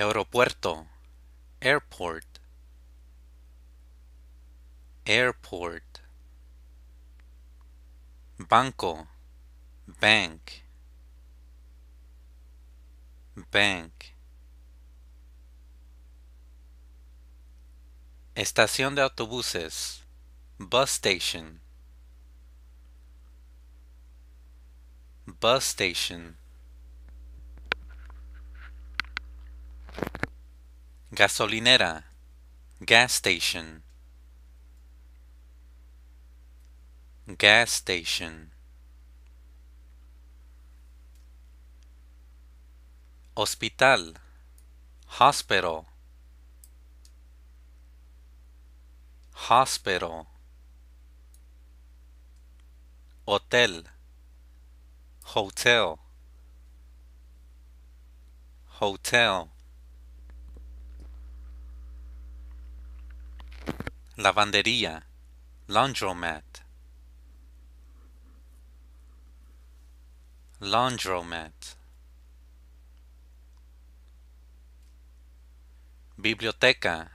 aeropuerto airport airport banco bank bank estación de autobuses bus station bus station gasolinera, gas station, gas station, hospital, hospital, hospital, hotel, hotel, hotel lavandería, laundromat, laundromat, biblioteca,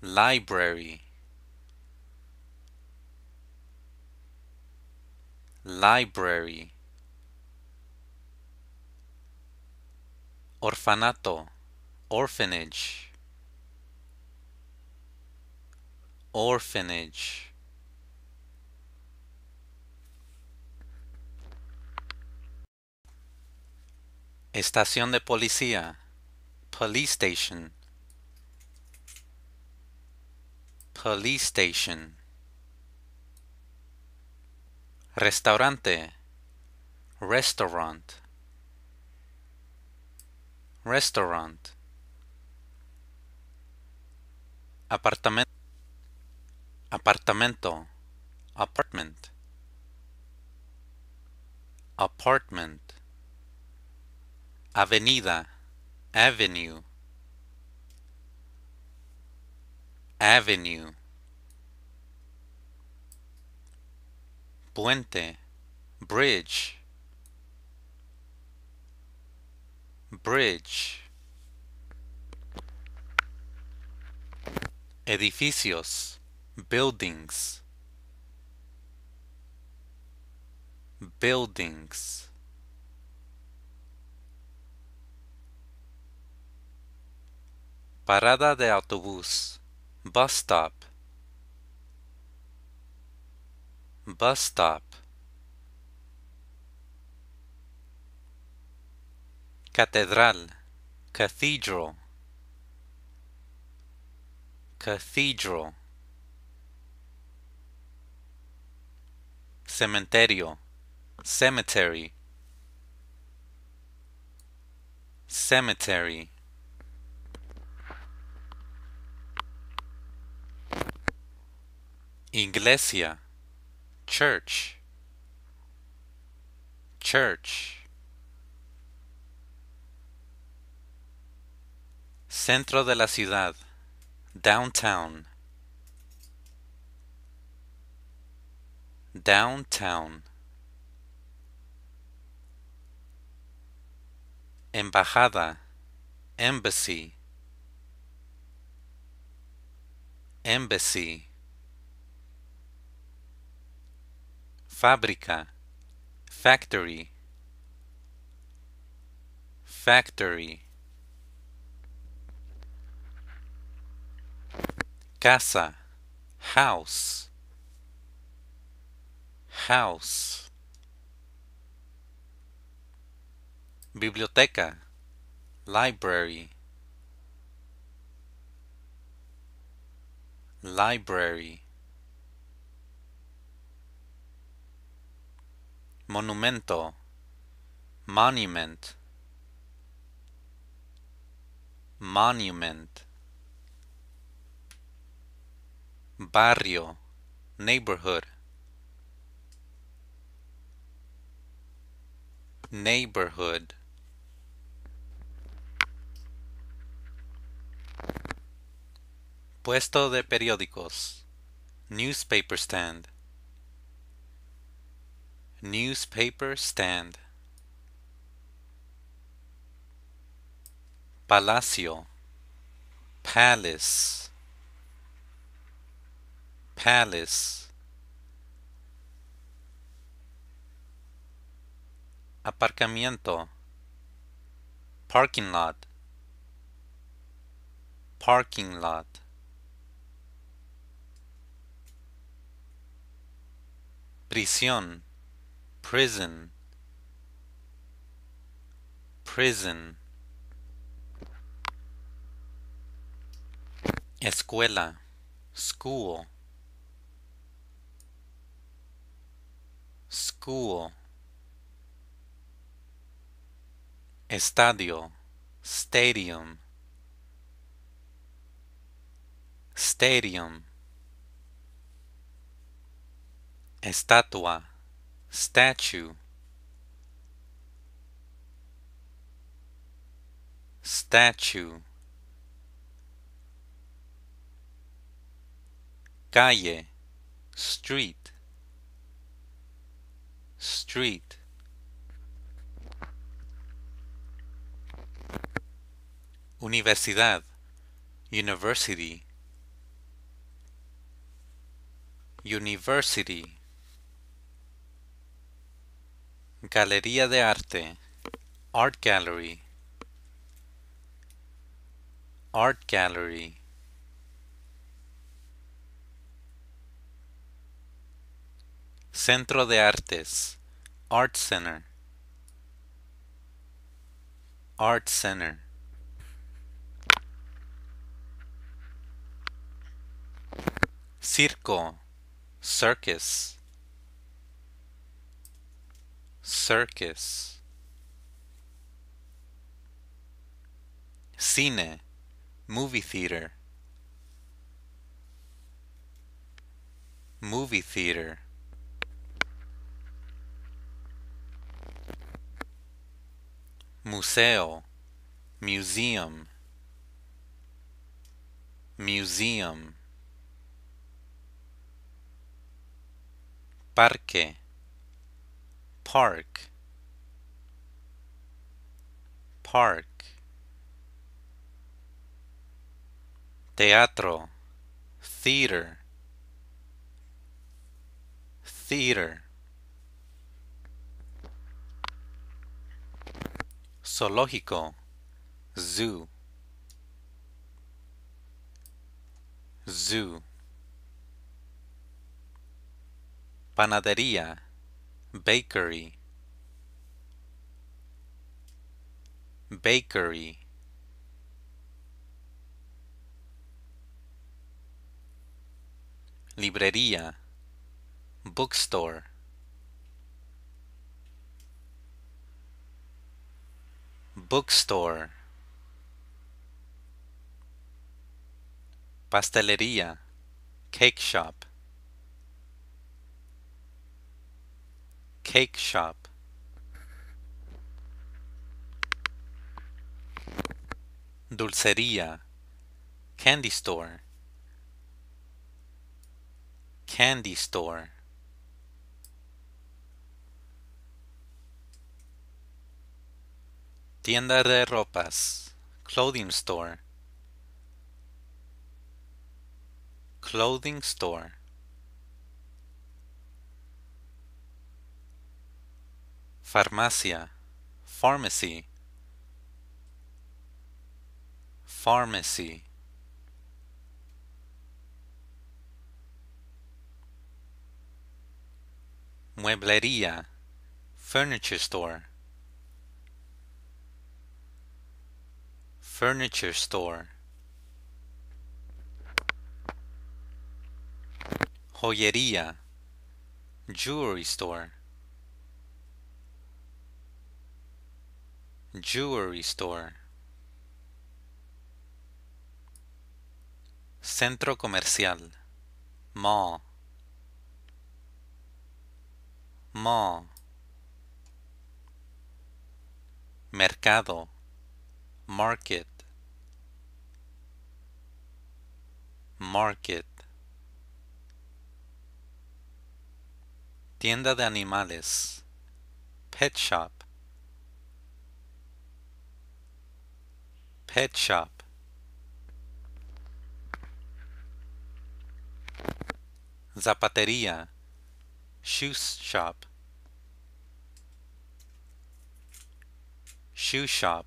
library, library, orfanato, orphanage, orphanage. Estación de policía. Police station. Police station. Restaurante. Restaurant. Restaurant. Apartamento. Apartamento. Apartment. Apartment. Avenida. Avenue. Avenue. Puente. Bridge. Bridge. Edificios. buildings buildings parada de autobús bus stop bus stop catedral cathedral cathedral cementerio, cemetery, cemetery. Iglesia, church, church. Centro de la ciudad, downtown. Downtown. Embajada. Embassy. Embassy. Fábrica. Factory. Factory. Casa. House house biblioteca library library monumento monument monument barrio neighborhood neighborhood puesto de periódicos newspaper stand newspaper stand palacio palace palace aparcamiento parking lot parking lot prisión prison prison escuela school school Estadio, stadium, stadium. Estatua, statue. Statue. Calle, street, street. Universidad. University. University. Galería de Arte. Art Gallery. Art Gallery. Centro de Artes. Art Center. Art Center. circo, circus, circus, cine, movie theater, movie theater. Museo, museum, museum parque park park teatro theater theater zoológico zoo zoo panadería, bakery, bakery. librería, bookstore. Bookstore. Pastelería, cake shop. Cake shop. Dulceria. Candy store. Candy store. Tienda de ropas. Clothing store. Clothing store. farmacia, pharmacy, pharmacy. Mueblería, furniture store, furniture store. Joyería, jewelry store. Jewelry store. Centro comercial. Mall. Mall. Mercado. Market. Market. Tienda de animales. Pet shop. head shop. Zapatería. shoes shop. Shoe shop.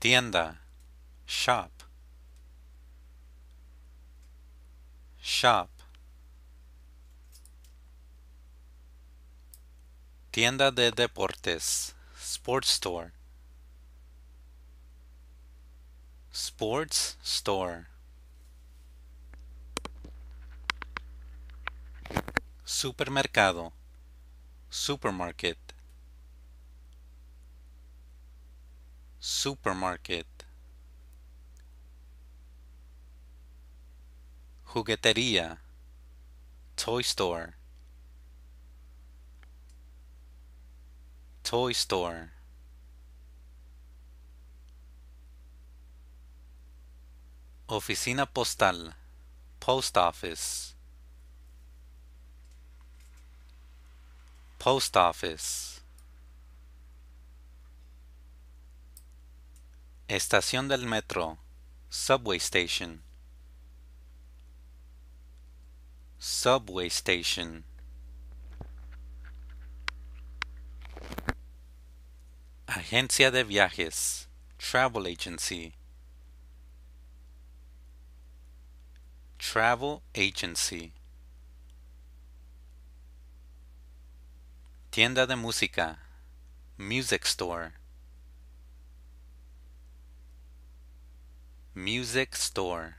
Tienda. Shop. Shop. Tienda de deportes. Sports store. Sports store. Supermercado. Supermarket. Supermarket. Juguetería. Toy store. Toy Store. Oficina postal. Post office. Post office. Estación del metro. Subway station. Subway station. Agencia de viajes. Travel agency. Travel agency. Tienda de música. Music store. Music store.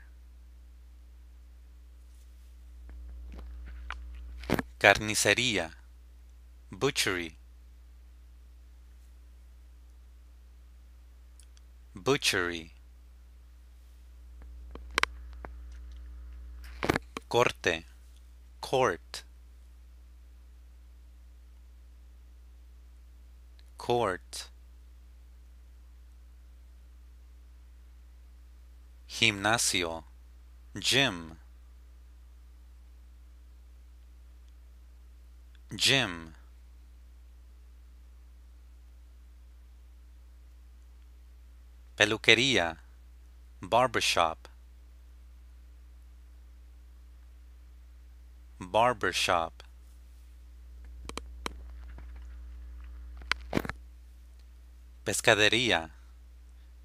Carnicería. Butchery. Butchery Corte Court Court Gimnasio Gym Gym peluquería, barbershop, barbershop, pescadería,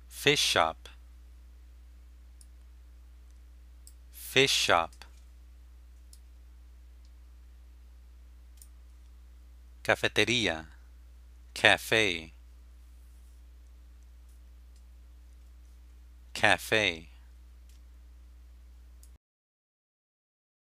fish shop, fish shop, cafetería, café Cafe